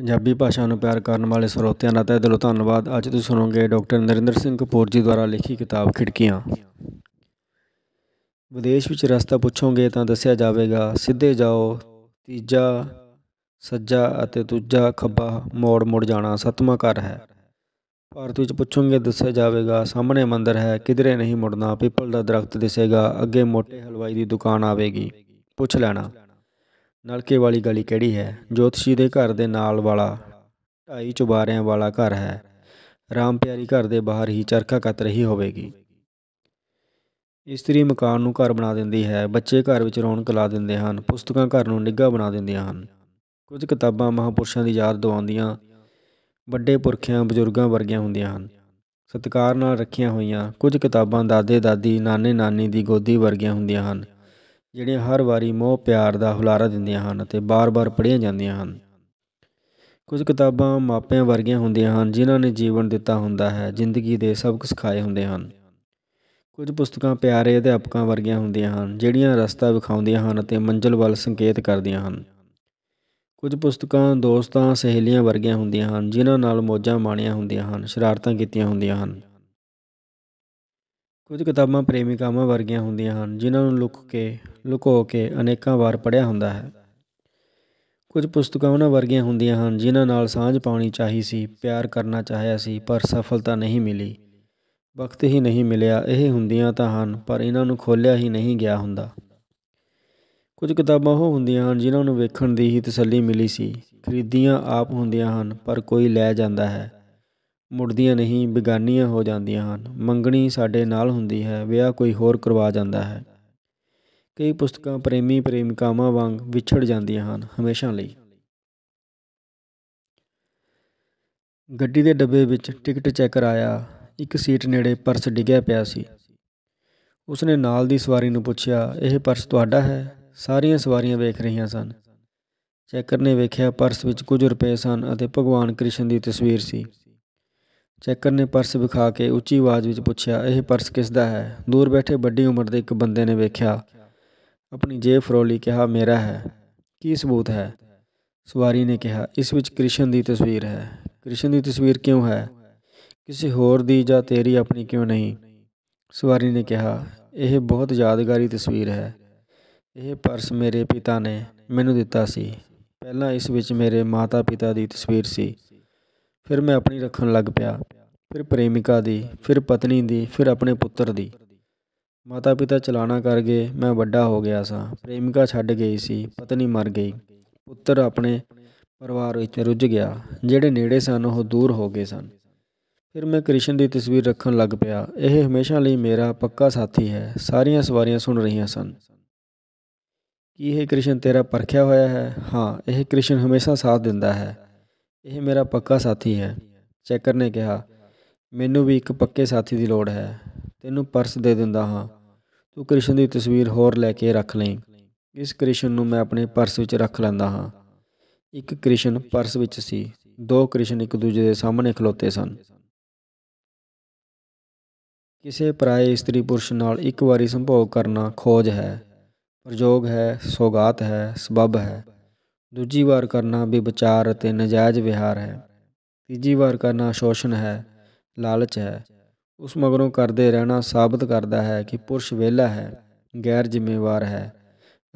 ਪੰਜਾਬੀ ਭਾਸ਼ਾ ਨੂੰ ਪਿਆਰ ਕਰਨ ਵਾਲੇ ਸਰੋਤਿਆਂ ਦਾ ਤਹਿ ਦਿਲੋਂ ਧੰਨਵਾਦ ਅੱਜ ਤੁਸੀਂ ਸੁਣੋਗੇ ਡਾਕਟਰ ਨਰਿੰਦਰ ਸਿੰਘ ਕਪੂਰ ਜੀ ਦੁਆਰਾ ਲਿਖੀ ਕਿਤਾਬ ਖਿੜਕੀਆਂ ਵਿਦੇਸ਼ ਵਿੱਚ ਰਸਤਾ ਪੁੱਛੋਗੇ ਤਾਂ ਦੱਸਿਆ ਜਾਵੇਗਾ ਸਿੱਧੇ ਜਾਓ ਤੀਜਾ ਸੱਜਾ ਅਤੇ ਦੂਜਾ ਖੱਬਾ ਮੋੜ ਮੁੜ ਜਾਣਾ ਸਤਵਾਂ ਘਰ ਹੈ ਭਾਰਤ ਵਿੱਚ ਪੁੱਛੋਗੇ ਦੱਸਿਆ ਜਾਵੇਗਾ ਸਾਹਮਣੇ ਮੰਦਰ ਹੈ ਕਿਧਰੇ ਨਹੀਂ ਮੁੜਨਾ ਪੀਪਲ ਦਾ ਦਰਖਤ ਦਿਸੇਗਾ ਅੱਗੇ ਮੋਟੇ ਹਲਵਾਈ ਦੀ ਦੁਕਾਨ ਆਵੇਗੀ ਪੁੱਛ ਲੈਣਾ ਨਲਕੇ ਵਾਲੀ ਗਲੀ ਕਿਹੜੀ ਹੈ ਜੋਤਸ਼ੀ ਦੇ ਘਰ ਦੇ ਨਾਲ ਵਾਲਾ ਢਾਈ ਚੁਬਾਰਿਆਂ ਵਾਲਾ ਘਰ ਹੈ ਰਾਮ ਪਿਆਰੀ ਘਰ ਦੇ ਬਾਹਰ ਹੀ ਚਰਖਾ ਕੱਤ ਰਹੀ ਹੋਵੇਗੀ ਇਸਤਰੀ ਮਕਾਨ ਨੂੰ ਘਰ ਬਣਾ ਦਿੰਦੀ ਹੈ ਬੱਚੇ ਘਰ ਵਿੱਚ ਰੌਣਕ ਲਾ ਦਿੰਦੇ ਹਨ ਪੁਸਤਕਾਂ ਘਰ ਨੂੰ ਨਿੱਘਾ ਬਣਾ ਦਿੰਦੀਆਂ ਹਨ ਕੁਝ ਕਿਤਾਬਾਂ ਮਹਾਪੁਰਸ਼ਾਂ ਦੀ ਯਾਦ ਦਿਵਾਉਂਦੀਆਂ ਵੱਡੇ ਪੁਰਖਿਆਂ ਬਜ਼ੁਰਗਾਂ ਵਰਗੀਆਂ ਹੁੰਦੀਆਂ ਹਨ ਸਤਕਾਰ ਨਾਲ ਰੱਖੀਆਂ ਹੋਈਆਂ ਕੁਝ ਕਿਤਾਬਾਂ ਦਾਦੇ ਦਾਦੀ ਨਾਨੇ ਨਾਨੀ ਦੀ ਗੋਦੀ ਵਰਗੀਆਂ ਹੁੰਦੀਆਂ ਹਨ ਜਿਹੜੀਆਂ ਹਰ ਵਾਰੀ ਮੋਹ ਪਿਆਰ ਦਾ ਹੁਲਾਰਾ ਦਿੰਦੀਆਂ ਹਨ ਅਤੇ ਬਾਰ-ਬਾਰ ਪੜ੍ਹੀਆਂ ਜਾਂਦੀਆਂ ਹਨ ਕੁਝ ਕਿਤਾਬਾਂ ਮਾਪਿਆਂ ਵਰਗੀਆਂ ਹੁੰਦੀਆਂ ਹਨ ਜਿਨ੍ਹਾਂ ਨੇ ਜੀਵਨ ਦਿੱਤਾ ਹੁੰਦਾ ਹੈ ਜ਼ਿੰਦਗੀ ਦੇ ਸਬਕ ਸਿਖਾਏ ਹੁੰਦੇ ਹਨ ਕੁਝ ਪੁਸਤਕਾਂ ਪਿਆਰੇ ਅਧਿਆਪਕਾਂ ਵਰਗੀਆਂ ਹੁੰਦੀਆਂ ਹਨ ਜਿਹੜੀਆਂ ਰਸਤਾ ਵਿਖਾਉਂਦੀਆਂ ਹਨ ਅਤੇ ਮੰਜ਼ਿਲ ਵੱਲ ਸੰਕੇਤ ਕਰਦੀਆਂ ਹਨ ਕੁਝ ਪੁਸਤਕਾਂ ਦੋਸਤਾਂ ਸਹੇਲੀਆਂ ਵਰਗੀਆਂ ਹੁੰਦੀਆਂ ਹਨ ਜਿਨ੍ਹਾਂ ਨਾਲ ਮੋਜਾਂ ਮਾਣੀਆਂ ਹੁੰਦੀਆਂ ਹਨ ਸ਼ਰਾਰਤਾਂ ਕੀਤੀਆਂ ਹੁੰਦੀਆਂ ਹਨ ਕੁਝ ਕਿਤਾਬਾਂ ਪ੍ਰੇਮਿਕਾਵਾਂ ਵਰਗੀਆਂ ਹੁੰਦੀਆਂ ਹਨ ਜਿਨ੍ਹਾਂ ਨੂੰ ਲੁੱਕ ਕੇ ਲੁਕੋ ਕੇ ਅਨੇਕਾਂ ਵਾਰ ਪੜਿਆ ਹੁੰਦਾ ਹੈ ਕੁਝ ਪੁਸਤਕਾਂ ਉਹਨਾਂ ਵਰਗੀਆਂ ਹੁੰਦੀਆਂ ਹਨ ਜਿਨ੍ਹਾਂ ਨਾਲ ਸਾਂਝ ਪਾਉਣੀ ਚਾਹੀ ਸੀ ਪਿਆਰ ਕਰਨਾ ਚਾਹਿਆ ਸੀ ਪਰ ਸਫਲਤਾ ਨਹੀਂ ਮਿਲੀ ਵਕਤ ਹੀ ਨਹੀਂ ਮਿਲਿਆ ਇਹ ਹੁੰਦੀਆਂ ਤਾਂ ਹਨ ਪਰ ਇਹਨਾਂ ਨੂੰ ਖੋਲਿਆ ਹੀ ਨਹੀਂ ਗਿਆ ਹੁੰਦਾ ਕੁਝ ਕਿਤਾਬਾਂ ਉਹ ਹੁੰਦੀਆਂ ਹਨ ਜਿਨ੍ਹਾਂ ਨੂੰ ਵੇਖਣ ਦੀ ਹੀ ਤਸੱਲੀ ਮਿਲੀ ਸੀ ਖਰੀਦੀਆਂ ਆਪ ਹੁੰਦੀਆਂ ਹਨ ਪਰ ਕੋਈ ਲੈ ਜਾਂਦਾ ਹੈ ਮੁੜਦੀਆਂ ਨਹੀਂ ਬਿਗਾਨੀਆਂ ਹੋ ਜਾਂਦੀਆਂ ਹਨ ਮੰਗਣੀ ਸਾਡੇ ਨਾਲ ਹੁੰਦੀ ਹੈ ਵਿਆਹ ਕੋਈ ਹੋਰ ਕਰਵਾ ਜਾਂਦਾ ਹੈ ਕਈ ਪੁਸਤਕਾਂ ਪ੍ਰੇਮੀ ਪ੍ਰੇਮਿਕਾਵਾਂ ਵਾਂਗ ਵਿਛੜ ਜਾਂਦੀਆਂ ਹਨ ਹਮੇਸ਼ਾ ਲਈ ਗੱਡੀ ਦੇ ਡੱਬੇ ਵਿੱਚ ਟਿਕਟ ਚੈੱਕਰ ਆਇਆ ਇੱਕ ਸੀਟ ਨੇੜੇ ਪਰਸ ਡਿੱਗਿਆ ਪਿਆ ਸੀ ਉਸਨੇ ਨਾਲ ਦੀ ਸਵਾਰੀ ਨੂੰ ਪੁੱਛਿਆ ਇਹ ਪਰਸ ਤੁਹਾਡਾ ਹੈ ਸਾਰੀਆਂ ਸਵਾਰੀਆਂ ਵੇਖ ਰਹੀਆਂ ਸਨ ਚੈਕਰ ਨੇ ਵੇਖਿਆ ਪਰਸ ਵਿੱਚ ਕੁਝ ਰੁਪਏ ਸਨ ਅਤੇ ਭਗਵਾਨ ਕ੍ਰਿਸ਼ਨ ਦੀ ਤਸਵੀਰ ਸੀ ਚੈਕਰ ਨੇ ਪਰਸ ਵਿਖਾ ਕੇ ਉੱਚੀ ਆਵਾਜ਼ ਵਿੱਚ ਪੁੱਛਿਆ ਇਹ ਪਰਸ ਕਿਸ ਦਾ ਹੈ ਦੂਰ ਬੈਠੇ ਵੱਡੀ ਉਮਰ ਦੇ ਇੱਕ ਬੰਦੇ ਨੇ ਵੇਖਿਆ ਆਪਣੀ ਜੇਬ ਫਰੋਲੀ ਕਿਹਾ ਮੇਰਾ ਹੈ ਕੀ ਸਬੂਤ ਹੈ ਸਵਾਰੀ ਨੇ ਕਿਹਾ ਇਸ ਵਿੱਚ ਕ੍ਰਿਸ਼ਨ ਦੀ ਤਸਵੀਰ ਹੈ ਕ੍ਰਿਸ਼ਨ ਦੀ ਤਸਵੀਰ ਕਿਉਂ ਹੈ ਕਿਸੇ ਹੋਰ ਦੀ ਜਾਂ ਤੇਰੀ ਆਪਣੀ ਕਿਉਂ ਨਹੀਂ ਸਵਾਰੀ ਨੇ ਕਿਹਾ ਇਹ ਬਹੁਤ ਯਾਦਗਾਰੀ ਤਸਵੀਰ ਹੈ ਇਹ ਪਰਸ ਮੇਰੇ ਪਿਤਾ ਨੇ ਮੈਨੂੰ ਦਿੱਤਾ ਸੀ ਪਹਿਲਾਂ ਇਸ ਵਿੱਚ ਮੇਰੇ ਮਾਤਾ-ਪਿਤਾ ਦੀ ਤਸਵੀਰ ਸੀ ਫਿਰ ਮੈਂ ਆਪਣੀ ਰੱਖਣ ਲੱਗ ਪਿਆ ਫਿਰ ਪ੍ਰੇਮਿਕਾ ਦੀ ਫਿਰ ਪਤਨੀ ਦੀ ਫਿਰ ਆਪਣੇ ਪੁੱਤਰ ਦੀ ਮਾਤਾ ਪਿਤਾ ਚਲਾਣਾ ਕਰ ਗਏ ਮੈਂ ਵੱਡਾ ਹੋ ਗਿਆ ਸਾਂ ਪ੍ਰੇਮਿਕਾ ਛੱਡ ਗਈ ਸੀ ਪਤਨੀ ਮਰ ਗਈ ਪੁੱਤਰ ਆਪਣੇ ਪਰਿਵਾਰ ਵਿੱਚ ਰੁੱਝ ਗਿਆ ਜਿਹੜੇ ਨੇੜੇ ਸਨ ਉਹ ਦੂਰ ਹੋ ਗਏ ਸਨ ਫਿਰ ਮੈਂ ਕ੍ਰਿਸ਼ਨ ਦੀ ਤਸਵੀਰ ਰੱਖਣ ਲੱਗ ਪਿਆ ਇਹ ਹਮੇਸ਼ਾ ਲਈ ਮੇਰਾ ਪੱਕਾ ਸਾਥੀ ਹੈ ਸਾਰੀਆਂ ਸਵਾਰੀਆਂ ਸੁਣ ਰਹੀਆਂ ਸਨ ਕੀ ਇਹ ਕ੍ਰਿਸ਼ਨ ਤੇਰਾ ਪਰਖਿਆ ਹੋਇਆ ਹੈ ਹਾਂ ਇਹ ਕ੍ਰਿਸ਼ਨ ਹਮੇਸ਼ਾ ਸਾਥ ਦਿੰਦਾ ਹੈ ਇਹ ਮੇਰਾ ਪੱਕਾ ਸਾਥੀ ਹੈ ਚੈਕਰ ਨੇ ਕਿਹਾ ਮੈਨੂੰ ਵੀ ਇੱਕ ਪੱਕੇ ਸਾਥੀ ਦੀ ਲੋੜ ਹੈ ਤੈਨੂੰ ਪਰਸ ਦੇ ਦਿੰਦਾ ਹਾਂ ਤੂੰ ਕ੍ਰਿਸ਼ਨ ਦੀ ਤਸਵੀਰ ਹੋਰ ਲੈ ਕੇ ਰੱਖ ਲਈ ਇਸ ਕ੍ਰਿਸ਼ਨ ਨੂੰ ਮੈਂ ਆਪਣੇ ਪਰਸ ਵਿੱਚ ਰੱਖ ਲੈਂਦਾ ਹਾਂ ਇੱਕ ਕ੍ਰਿਸ਼ਨ ਪਰਸ ਵਿੱਚ ਸੀ ਦੋ ਕ੍ਰਿਸ਼ਨ ਇੱਕ ਦੂਜੇ ਦੇ ਸਾਹਮਣੇ ਖਲੋਤੇ ਸਨ ਕਿਸੇ ਪਰਾਏ ਇਸਤਰੀ ਪੁਰਸ਼ ਨਾਲ ਇੱਕ ਵਾਰੀ ਸੰਭੋਗ ਕਰਨਾ ਖੋਜ ਹੈ ਪ੍ਰਯੋਗ ਹੈ ਸੋਗਾਤ ਹੈ ਸਬਬ ਹੈ ਦੂਜੀ ਵਾਰ ਕਰਨਾ ਵਿਚਾਰ ਅਤੇ ਨਜਾਇਜ਼ ਵਿਹਾਰ ਹੈ ਤੀਜੀ ਵਾਰ ਕਰਨਾ ਸ਼ੋਸ਼ਣ ਹੈ ਲਾਲਚ ਹੈ ਉਸ ਮਗਰੋਂ ਕਰਦੇ ਰਹਿਣਾ ਸਾਬਤ ਕਰਦਾ ਹੈ ਕਿ ਪੁਰਸ਼ ਵਿਹਲਾ ਹੈ ਗੈਰ ਜ਼ਿੰਮੇਵਾਰ ਹੈ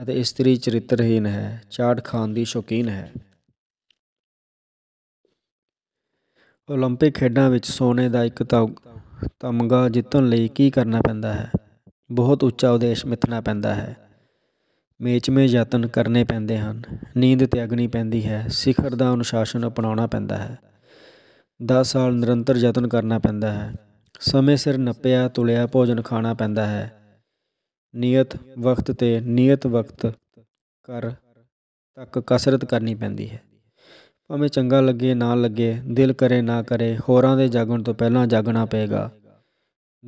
ਅਤੇ ਇਸਤਰੀ ਚਰਿੱਤਰਹੀਨ ਹੈ ਚਾਟ ਖਾਣ ਦੀ ਸ਼ੌਕੀਨ ਹੈ 올림픽 ਖੇਡਾਂ ਵਿੱਚ ਸੋਨੇ ਦਾ ਇੱਕ ਤਮਗਾ ਜਿੱਤਣ ਲਈ ਕੀ ਕਰਨਾ ਪੈਂਦਾ ਹੈ ਬਹੁਤ ਉੱਚਾ ਉਦੇਸ਼ ਮਿੱਥਣਾ ਪੈਂਦਾ ਹੈ ਮੇਚਮੇ ਯਤਨ ਕਰਨੇ ਪੈਂਦੇ ਹਨ ਨੀਂਦ ਤਿਆਗਣੀ ਪੈਂਦੀ ਹੈ ਸਿਖਰ ਦਾ ਅਨੁਸ਼ਾਸਨ ਅਪਣਾਉਣਾ ਪੈਂਦਾ ਹੈ 10 ਸਾਲ ਨਿਰੰਤਰ ਯਤਨ ਕਰਨਾ ਪੈਂਦਾ ਹੈ ਸਮੇਂ ਸਿਰ ਨੱਪਿਆ ਤੁਲਿਆ ਭੋਜਨ ਖਾਣਾ ਪੈਂਦਾ ਹੈ ਨਿਯਤ ਵਕਤ ਤੇ ਨਿਯਤ ਵਕਤ ਕਰ ਤੱਕ ਕਸਰਤ ਕਰਨੀ ਪੈਂਦੀ ਹੈ ਭਾਵੇਂ ਚੰਗਾ ਲੱਗੇ ਨਾ ਲੱਗੇ ਦਿਲ ਕਰੇ ਨਾ ਕਰੇ ਹੋਰਾਂ ਦੇ ਜਾਗਣ ਤੋਂ ਪਹਿਲਾਂ ਜਾਗਣਾ ਪਏਗਾ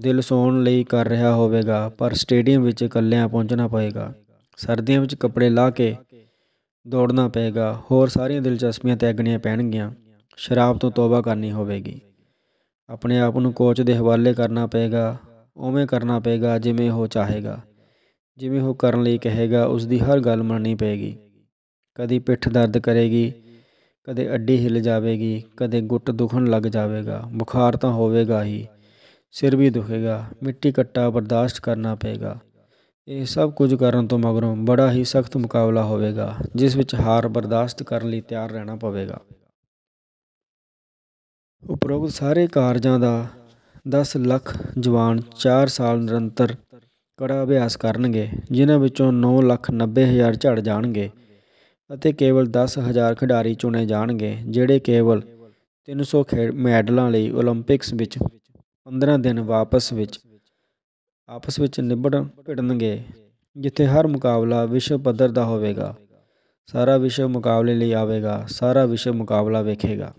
ਦਿਲ ਸੌਣ ਲਈ ਕਰ ਰਿਹਾ ਹੋਵੇਗਾ ਪਰ ਸਟੇਡੀਅਮ ਵਿੱਚ ਇਕੱਲਿਆਂ ਪਹੁੰਚਣਾ ਪਏਗਾ ਸਰਦੀਆਂ ਵਿੱਚ ਕੱਪੜੇ ਲਾ ਕੇ ਦੌੜਨਾ ਪਏਗਾ ਹੋਰ ਸਾਰੀਆਂ ਦਿਲਚਸਪੀਆਂ ਤਿਆਗਣੀਆਂ ਪੈਣਗੀਆਂ ਸ਼ਰਾਬ ਤੋਂ ਤੋਬਾ ਕਰਨੀ ਹੋਵੇਗੀ ਆਪਣੇ ਆਪ ਨੂੰ ਕੋਚ ਦੇ ਹਵਾਲੇ ਕਰਨਾ ਪਏਗਾ ਉਵੇਂ ਕਰਨਾ ਪਏਗਾ ਜਿਵੇਂ ਉਹ ਚਾਹੇਗਾ ਜਿਵੇਂ ਉਹ ਕਰਨ ਲਈ ਕਹੇਗਾ ਉਸ ਦੀ ਹਰ ਗੱਲ ਮੰਨਣੀ ਪਏਗੀ ਕਦੀ ਪਿੱਠ ਦਰਦ ਕਰੇਗੀ ਕਦੇ ਅੱਡੀ ਹਿੱਲ ਜਾਵੇਗੀ ਕਦੇ ਗੁੱਟ ਦੁਖਣ ਲੱਗ ਜਾਵੇਗਾ ਬੁਖਾਰ ਤਾਂ ਹੋਵੇਗਾ ਹੀ ਸਿਰ ਵੀ ਦੁਖੇਗਾ ਮਿੱਟੀ ਕੱਟਾ ਬਰਦਾਸ਼ਤ ਕਰਨਾ ਪਏਗਾ ਇਹ ਸਭ ਕੁਝ ਕਰਨ ਤੋਂ ਮਗਰੋਂ ਬੜਾ ਹੀ ਸਖਤ ਮੁਕਾਬਲਾ ਹੋਵੇਗਾ ਜਿਸ ਵਿੱਚ ਹਾਰ ਬਰਦਾਸ਼ਤ ਕਰਨ ਲਈ ਤਿਆਰ ਰਹਿਣਾ ਪਵੇਗਾ ਉਪਰੋਕਤ ਸਾਰੇ ਕਾਰਜਾਂ ਦਾ 10 ਲੱਖ ਜਵਾਨ 4 ਸਾਲ ਨਿਰੰਤਰ ਕੜਾ ਅਭਿਆਸ ਕਰਨਗੇ ਜਿਨ੍ਹਾਂ ਵਿੱਚੋਂ 990000 ਝੜ ਜਾਣਗੇ ਅਤੇ ਕੇਵਲ 10000 ਖਿਡਾਰੀ ਚੁਣੇ ਜਾਣਗੇ ਜਿਹੜੇ ਕੇਵਲ 300 ਮੈਡਲਾਂ ਲਈ 올림픽ਸ ਵਿੱਚ 15 ਦਿਨ ਵਾਪਸ ਵਿੱਚ ਆਪਸ ਵਿੱਚ ਨਿਬੜ ਭਿੜਨਗੇ ਜਿੱਥੇ ਹਰ ਮੁਕਾਬਲਾ ਵਿਸ਼ਵ ਪੱਧਰ ਦਾ ਹੋਵੇਗਾ ਸਾਰਾ ਵਿਸ਼ਵ ਮੁਕਾਬਲੇ ਲਈ ਆਵੇਗਾ ਸਾਰਾ ਵਿਸ਼ਵ ਮੁਕਾਬਲਾ ਵੇਖੇਗਾ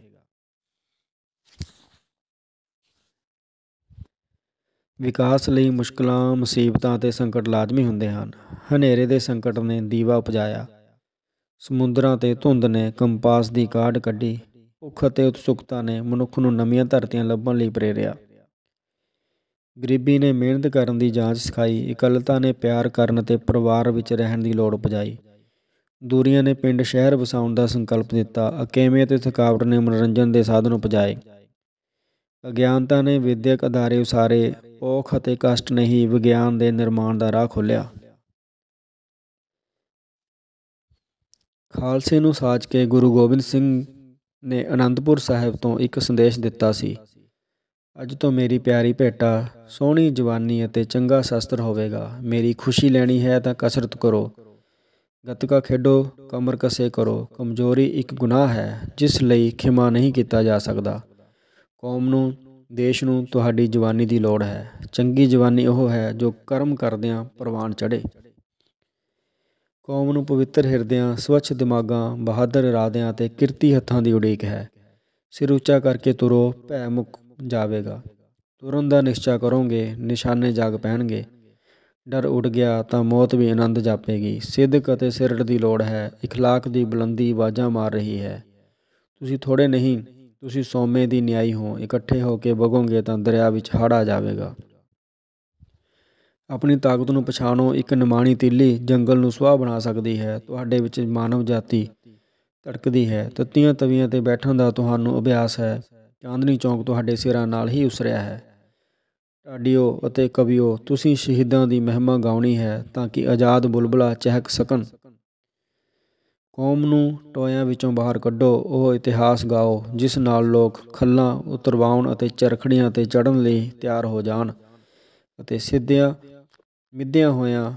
ਵਿਕਾਸ ਲਈ ਮੁਸ਼ਕਲਾਂ ਮੁਸੀਬਤਾਂ ਅਤੇ ਸੰਕਟ ਲਾਜ਼ਮੀ ਹੁੰਦੇ ਹਨ ਹਨੇਰੇ ਦੇ ਸੰਕਟ ਨੇ ਦੀਵਾ ਉਪਜਾਇਆ ਸਮੁੰਦਰਾਂ ਤੇ ਧੁੰਦ ਨੇ ਕੰਪਾਸ ਦੀ ਕਾਢ ਕੱਢੀ ਭੁੱਖ ਅਤੇ ਉਤਸੁਕਤਾ ਨੇ ਮਨੁੱਖ ਨੂੰ ਨਵੀਆਂ ਧਰਤੀਆਂ ਲੱਭਣ ਲਈ ਪ੍ਰੇਰਿਆ ਗਰੀਬੀ ਨੇ ਮਿਹਨਤ ਕਰਨ ਦੀ ਜਾਂਚ ਸਿਖਾਈ ਇਕੱਲਤਾ ਨੇ ਪਿਆਰ ਕਰਨ ਤੇ ਪਰਿਵਾਰ ਵਿੱਚ ਰਹਿਣ ਦੀ ਲੋੜ ਪਜਾਈ ਦੂਰੀਆਂ ਨੇ ਪਿੰਡ ਸ਼ਹਿਰ ਵਸਾਉਣ ਦਾ ਸੰਕਲਪ ਦਿੱਤਾ ਅਕੇਵੇਂ ਅਤੇ ਥਕਾਵਟ ਨੇ ਮਨੋਰੰਜਨ ਦੇ ਸਾਧਨ ਉਪਜਾਏ ਅਗਿਆਨਤਾ ਨੇ ਵਿਦਿਅਕ ਅਦਾਰੇ ਉਸਾਰੇ ਔਖ ਅਤੇ ਕਸ਼ਟ ਨਹੀਂ ਵਿਗਿਆਨ ਦੇ ਨਿਰਮਾਣ ਦਾ ਰਾਹ ਖੋਲਿਆ ਖਾਲਸੇ ਨੂੰ ਸਾਜ ਕੇ ਗੁਰੂ ਗੋਬਿੰਦ ਸਿੰਘ ਨੇ ਅਨੰਦਪੁਰ ਸਾਹਿਬ ਤੋਂ ਇੱਕ ਸੰਦੇਸ਼ ਦਿੱਤਾ ਸੀ ਅੱਜ ਤੋਂ ਮੇਰੀ ਪਿਆਰੀ ਭੇਟਾ ਸੋਹਣੀ ਜਵਾਨੀ ਅਤੇ ਚੰਗਾ ਸ਼ਸਤਰ ਹੋਵੇਗਾ ਮੇਰੀ ਖੁਸ਼ੀ ਲੈਣੀ ਹੈ ਤਾਂ ਕਸਰਤ ਕਰੋ ਗਤਕਾ ਖੇਡੋ ਕਮਰ ਕਸੇ ਕਰੋ ਕਮਜ਼ੋਰੀ ਇੱਕ ਗੁਨਾਹ ਹੈ ਜਿਸ ਲਈ ਖਿਮਾ ਨਹੀਂ ਕੀਤਾ ਜਾ ਸਕਦਾ ਕੌਮ ਨੂੰ ਦੇਸ਼ ਨੂੰ ਤੁਹਾਡੀ ਜਵਾਨੀ ਦੀ ਲੋੜ ਹੈ ਚੰਗੀ ਜਵਾਨੀ ਉਹ ਹੈ ਜੋ ਕਰਮ ਕਰਦਿਆਂ ਪ੍ਰਵਾਨ ਚੜੇ ਕੌਮ ਨੂੰ ਪਵਿੱਤਰ ਹਿਰਦਿਆਂ ਸਵੱਛ ਦਿਮਾਗਾਂ ਬਹਾਦਰ ਇਰਾਦਿਆਂ ਤੇ ਕਿਰਤੀ ਹੱਥਾਂ ਦੀ ਉਡੀਕ ਹੈ ਸਿਰ ਉੱਚਾ ਕਰਕੇ ਤੁਰੋ ਭੈ ਮੁਕ ਜਾਵੇਗਾ ਤੁਰਨ ਦਾ ਨਿਸ਼ਚਾ ਕਰੋਗੇ ਨਿਸ਼ਾਨੇ ਜਾਗ ਪੈਣਗੇ ਡਰ ਉੱਡ ਗਿਆ ਤਾਂ ਮੌਤ ਵੀ ਆਨੰਦ ਜਾਪੇਗੀ ਸਿੱਧਕ ਅਤੇ ਸਿਰੜ ਦੀ ਲੋੜ ਹੈ اخلاق ਦੀ ਬੁਲੰਦੀ ਆਵਾਜ਼ਾਂ ਮਾਰ ਰਹੀ ਹੈ ਤੁਸੀਂ ਥੋੜੇ ਨਹੀਂ ਤੁਸੀਂ ਸੋਮੇ ਦੀ ਨਿਆਈ ਹੋ ਇਕੱਠੇ ਹੋ ਕੇ ਵਗੋਗੇ ਤਾਂ ਦਰਿਆ ਵਿੱਚ ਹੜ ਆ ਜਾਵੇਗਾ ਆਪਣੀ ਤਾਕਤ ਨੂੰ ਪਛਾਣੋ ਇੱਕ ਨਿਮਾਣੀ ਤੀਲੀ ਜੰਗਲ ਨੂੰ ਸੁਆਹ ਬਣਾ ਸਕਦੀ ਹੈ ਤੁਹਾਡੇ ਵਿੱਚ ਮਾਨਵ ਜਾਤੀ ਟੜਕਦੀ ਹੈ ਤਤੀਆਂ ਤਵੀਆਂ ਤੇ ਬੈਠਣ ਦਾ ਤੁਹਾਨੂੰ ਅਭਿਆਸ ਹੈ ਚਾਂਦਨੀ ਚੌਂਕ ਤੁਹਾਡੇ ਸਿਰਾਂ ਨਾਲ ਹੀ ਉਸਰਿਆ ਹੈ ਢਾਡੀਓ ਅਤੇ ਕਵਿਓ ਤੁਸੀਂ ਸ਼ਹੀਦਾਂ ਦੀ ਮਹਿਮਾ ਗਾਉਣੀ ਹੈ ਤਾਂ ਕਿ ਆਜ਼ਾਦ ਬੁਲਬੁਲਾ ਚਹਿਕ ਸਕਣ ਕੌਮ ਨੂੰ ਟੋਇਆਂ ਵਿੱਚੋਂ ਬਾਹਰ ਕੱਢੋ ਉਹ ਇਤਿਹਾਸ ਗਾਓ ਜਿਸ ਨਾਲ ਲੋਕ ਖੱਲਾਂ ਉਤਰਵਾਉਣ ਅਤੇ ਚਰਖੜੀਆਂ ਤੇ ਚੜਨ ਲਈ ਤਿਆਰ ਹੋ ਜਾਣ ਅਤੇ ਸਿੱਧਿਆਂ ਮਿੱਧਿਆਂ ਹੋਇਆਂ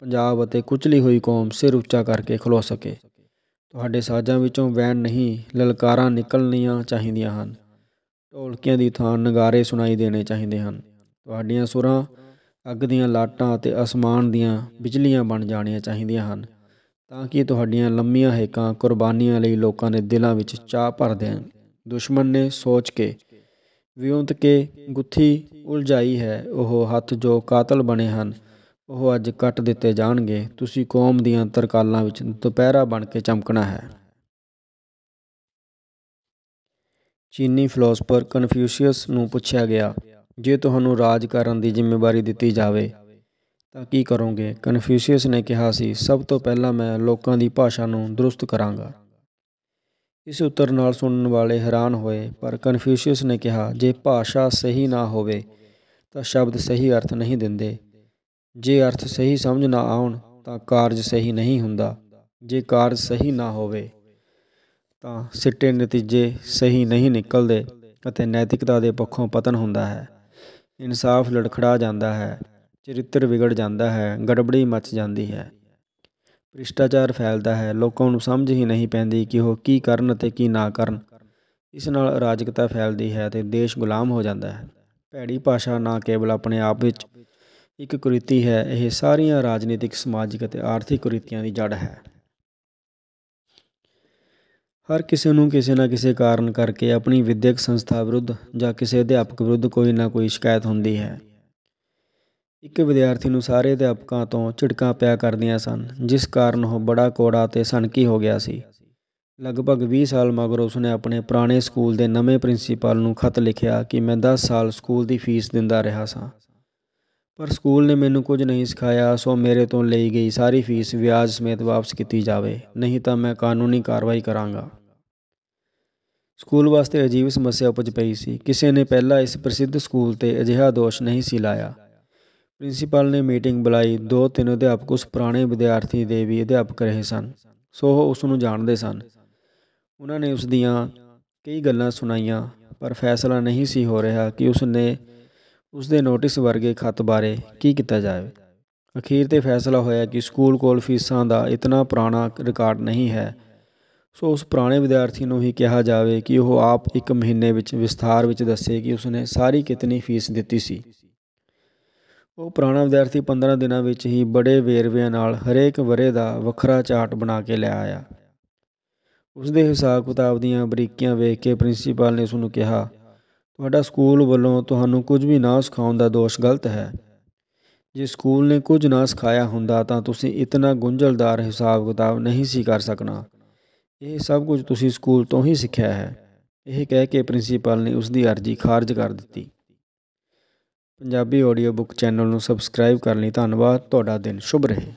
ਪੰਜਾਬ ਅਤੇ ਕੁਚਲੀ ਹੋਈ ਕੌਮ ਸਿਰ ਉੱਚਾ ਕਰਕੇ ਖਲੋ ਸਕੇ ਤੁਹਾਡੇ ਸਾਜ਼ਾਂ ਵਿੱਚੋਂ ਵੈਣ ਨਹੀਂ ਲਲਕਾਰਾਂ ਨਿਕਲਣੀਆਂ ਚਾਹੀਦੀਆਂ ਹਨ ਢੋਲਕੀਆਂ ਦੀ ਥਾਂ ਨਗਾਰੇ ਸੁਣਾਈ ਦੇਣੇ ਚਾਹੀਦੇ ਹਨ ਤੁਹਾਡੀਆਂ ਸੁਰਾਂ ਅੱਗ ਦੀਆਂ ਲਾਟਾਂ ਅਤੇ ਅਸਮਾਨ ਦੀਆਂ ਬਿਜਲੀਆਂ ਬਣ ਜਾਣੀਆਂ ਚਾਹੀਦੀਆਂ ਹਨ ਤਾਂ ਕਿ ਤੁਹਾਡੀਆਂ ਲੰਮੀਆਂ ਹੇਕਾਂ ਕੁਰਬਾਨੀਆਂ ਲਈ ਲੋਕਾਂ ਦੇ ਦਿਲਾਂ ਵਿੱਚ ਚਾਹ ਭਰ ਦੇਣ ਦੁਸ਼ਮਣ ਨੇ ਸੋਚ ਕੇ ਵਿਉਂਤ ਕੇ ਗੁੱਥੀ ਉਲਝਾਈ ਹੈ ਉਹ ਹੱਥ ਜੋ ਕਾਤਲ ਬਣੇ ਹਨ ਉਹ ਅੱਜ ਕੱਟ ਦਿੱਤੇ ਜਾਣਗੇ ਤੁਸੀਂ ਕੌਮ ਦੀਆਂ ਤਰਕਾਲਾਂ ਵਿੱਚ ਦੁਪਹਿਰਾ ਬਣ ਕੇ ਚਮਕਣਾ ਹੈ ਚੀਨੀ ਫਿਲਾਸਫਰ ਕਨਫਿਊਸ਼ੀਅਸ ਨੂੰ ਪੁੱਛਿਆ ਗਿਆ ਜੇ ਤੁਹਾਨੂੰ ਰਾਜ ਕਰਨ ਦੀ ਜ਼ਿੰਮੇਵਾਰੀ ਦਿੱਤੀ ਜਾਵੇ ਤਾਂ ਕੀ ਕਰੋਗੇ ਕਨਫਿਊਸ਼ੀਅਸ ਨੇ ਕਿਹਾ ਸੀ ਸਭ ਤੋਂ ਪਹਿਲਾਂ ਮੈਂ ਲੋਕਾਂ ਦੀ ਭਾਸ਼ਾ ਨੂੰ ਦਰੁਸਤ ਕਰਾਂਗਾ ਇਸ ਉੱਤਰ ਨਾਲ ਸੁਣਨ ਵਾਲੇ ਹੈਰਾਨ ਹੋਏ ਪਰ ਕਨਫਿਊਸ਼ੀਅਸ ਨੇ ਕਿਹਾ ਜੇ ਭਾਸ਼ਾ ਸਹੀ ਨਾ ਹੋਵੇ ਤਾਂ ਸ਼ਬਦ ਸਹੀ ਅਰਥ ਨਹੀਂ ਦਿੰਦੇ ਜੇ ਅਰਥ ਸਹੀ ਸਮਝ ਨਾ ਆਉਣ ਤਾਂ ਕਾਰਜ ਸਹੀ ਨਹੀਂ ਹੁੰਦਾ ਜੇ ਕਾਰਜ ਸਹੀ ਨਾ ਹੋਵੇ ਤਾਂ ਸਿੱਟੇ ਨਤੀਜੇ ਸਹੀ ਨਹੀਂ ਨਿਕਲਦੇ ਅਤੇ ਨੈਤਿਕਤਾ ਦੇ ਪੱਖੋਂ ਪਤਨ ਹੁੰਦਾ ਹੈ ਇਨਸਾਫ ਲੜਖੜਾ ਜਾਂਦਾ ਹੈ ਚਰਿੱਤਰ ਵਿਗੜ ਜਾਂਦਾ ਹੈ ਗੜਬੜੀ ਮੱਚ ਜਾਂਦੀ ਹੈ ਭ੍ਰਿਸ਼ਟਾਚਾਰ ਫੈਲਦਾ ਹੈ ਲੋਕਾਂ ਨੂੰ ਸਮਝ ਹੀ ਨਹੀਂ ਪੈਂਦੀ ਕਿ ਉਹ ਕੀ ਕਰਨ ਅਤੇ ਕੀ ਨਾ ਕਰਨ ਇਸ ਨਾਲ ਅਰਾਜਕਤਾ ਫੈਲਦੀ ਹੈ ਤੇ ਦੇਸ਼ ਗੁਲਾਮ ਹੋ ਜਾਂਦਾ ਹੈ ਭੈੜੀ ਭਾਸ਼ਾ ਨਾ ਕੇਵਲ ਆਪਣੇ ਆਪ ਵਿੱਚ ਇੱਕ ਕੁਰੀਤੀ ਹੈ ਇਹ ਸਾਰੀਆਂ ਰਾਜਨੀਤਿਕ ਸਮਾਜਿਕ ਅਤੇ ਆਰਥਿਕ ਕੁਰੀਤੀਆਂ ਦੀ ਜੜ ਹੈ ਹਰ ਕਿਸੇ ਨੂੰ ਕਿਸੇ ਨਾ ਕਿਸੇ ਕਾਰਨ ਕਰਕੇ ਆਪਣੀ ਵਿਦਿਅਕ ਸੰਸਥਾ ਵਿਰੁੱਧ ਜਾਂ ਕਿਸੇ ਅਧਿਆਪਕ ਵਿਰੁੱਧ ਕੋਈ ਨਾ ਕੋਈ ਸ਼ਿਕਾਇਤ ਹੁੰਦੀ ਹੈ ਇੱਕ ਵਿਦਿਆਰਥੀ ਨੂੰ ਸਾਰੇ ਅਧਿਆਪਕਾਂ ਤੋਂ ਝਿੜਕਾਂ ਪਿਆ ਕਰਦੀਆਂ ਸਨ ਜਿਸ ਕਾਰਨ ਉਹ ਬੜਾ ਕੋੜਾ ਤੇ ਸਨਕੀ ਹੋ ਗਿਆ ਸੀ ਲਗਭਗ 20 ਸਾਲ ਮਗਰੋਂ ਉਸਨੇ ਆਪਣੇ ਪੁਰਾਣੇ ਸਕੂਲ ਦੇ ਨਵੇਂ ਪ੍ਰਿੰਸੀਪਲ ਨੂੰ ਖਤ ਲਿਖਿਆ ਕਿ ਮੈਂ 10 ਸਾਲ ਸਕੂਲ ਦੀ ਫੀਸ ਦਿੰਦਾ ਰਿਹਾ ਸਾਂ ਪਰ ਸਕੂਲ ਨੇ ਮੈਨੂੰ ਕੁਝ ਨਹੀਂ ਸਿਖਾਇਆ ਸੋ ਮੇਰੇ ਤੋਂ ਲਈ ਗਈ ਸਾਰੀ ਫੀਸ ਵਿਆਜ ਸਮੇਤ ਵਾਪਸ ਕੀਤੀ ਜਾਵੇ ਨਹੀਂ ਤਾਂ ਮੈਂ ਕਾਨੂੰਨੀ ਕਾਰਵਾਈ ਕਰਾਂਗਾ ਸਕੂਲ ਵਾਸਤੇ ਅਜੀਬ ਸਮੱਸਿਆ ਉਪਜ ਪਈ ਸੀ ਕਿਸੇ ਨੇ ਪਹਿਲਾਂ ਇਸ ਪ੍ਰਸਿੱਧ ਸਕੂਲ ਤੇ ਅਜਿਹਾ ਦੋਸ਼ ਨਹੀਂ ਸੀ ਲਾਇਆ ਪ੍ਰਿੰਸੀਪਲ ਨੇ ਮੀਟਿੰਗ ਬੁਲਾਈ ਦੋ ਤਿੰਨ ਅਧਿਆਪਕ ਉਸ ਪੁਰਾਣੇ ਵਿਦਿਆਰਥੀ ਦੇ ਵੀ ਅਧਿਆਪਕ ਰਹੇ ਸਨ ਸੋ ਉਹ ਉਸ ਨੂੰ ਜਾਣਦੇ ਸਨ ਉਹਨਾਂ ਨੇ ਉਸ ਦੀਆਂ ਕਈ ਗੱਲਾਂ ਸੁਣਾਈਆਂ ਪਰ ਫੈਸਲਾ ਨਹੀਂ ਸੀ ਹੋ ਰਿਹਾ ਕਿ ਉਸ ਨੇ ਉਸ ਦੇ ਨੋਟਿਸ ਵਰਗੇ ਖਤ ਬਾਰੇ ਕੀ ਕੀਤਾ ਜਾਵੇ ਅਖੀਰ ਤੇ ਫੈਸਲਾ ਹੋਇਆ ਕਿ ਸਕੂਲ ਕੋਲ ਫੀਸਾਂ ਦਾ ਇਤਨਾ ਪੁਰਾਣਾ ਰਿਕਾਰਡ ਨਹੀਂ ਹੈ ਸੋ ਉਸ ਪੁਰਾਣੇ ਵਿਦਿਆਰਥੀ ਨੂੰ ਹੀ ਕਿਹਾ ਜਾਵੇ ਕਿ ਉਹ ਆਪ ਇੱਕ ਮਹੀਨੇ ਵਿੱਚ ਵਿਸਥਾਰ ਵਿੱਚ ਦੱਸੇ ਕਿ ਉਸਨੇ ਸਾਰੀ ਕਿਤਨੀ ਫੀਸ ਦਿੱਤੀ ਸੀ ਉਹ ਪੁਰਾਣਾ ਵਿਦਿਆਰਥੀ 15 ਦਿਨਾਂ ਵਿੱਚ ਹੀ ਬੜੇ ਵੇਰਵਿਆਂ ਨਾਲ ਹਰੇਕ ਵਰੇ ਦਾ ਵੱਖਰਾ ਚਾਰਟ ਬਣਾ ਕੇ ਲੈ ਆਇਆ ਉਸ ਦੇ ਹਿਸਾਬ ਕਿਤਾਬ ਦੀਆਂ ਬਰੀਕੀਆਂ ਵੇਖ ਕੇ ਪ੍ਰਿੰਸੀਪਲ ਨੇ ਉਸ ਨੂੰ ਕਿਹਾ ਤੁਹਾਡਾ ਸਕੂਲ ਵੱਲੋਂ ਤੁਹਾਨੂੰ ਕੁਝ ਵੀ ਨਾ ਸਿਖਾਉਣ ਦਾ ਦੋਸ਼ ਗਲਤ ਹੈ ਜੇ ਸਕੂਲ ਨੇ ਕੁਝ ਨਾ ਸਿਖਾਇਆ ਹੁੰਦਾ ਤਾਂ ਤੁਸੀਂ ਇਤਨਾ ਗੁੰਝਲਦਾਰ ਹਿਸਾਬ ਕਿਤਾਬ ਨਹੀਂ ਸੀ ਕਰ ਸਕਣਾ ਇਹ ਸਭ ਕੁਝ ਤੁਸੀਂ ਸਕੂਲ ਤੋਂ ਹੀ ਸਿੱਖਿਆ ਹੈ ਇਹ ਕਹਿ ਕੇ ਪ੍ਰਿੰਸੀਪਲ ਨੇ ਉਸ ਦੀ ਅਰਜ਼ੀ ਖਾਰਜ ਕਰ ਦਿੱਤੀ ਪੰਜਾਬੀ ਆਡੀਓ ਬੁੱਕ ਚੈਨਲ ਨੂੰ ਸਬਸਕ੍ਰਾਈਬ ਕਰਨ ਲਈ ਧੰਨਵਾਦ ਤੁਹਾਡਾ ਦਿਨ ਸ਼ੁਭ ਰਹੇ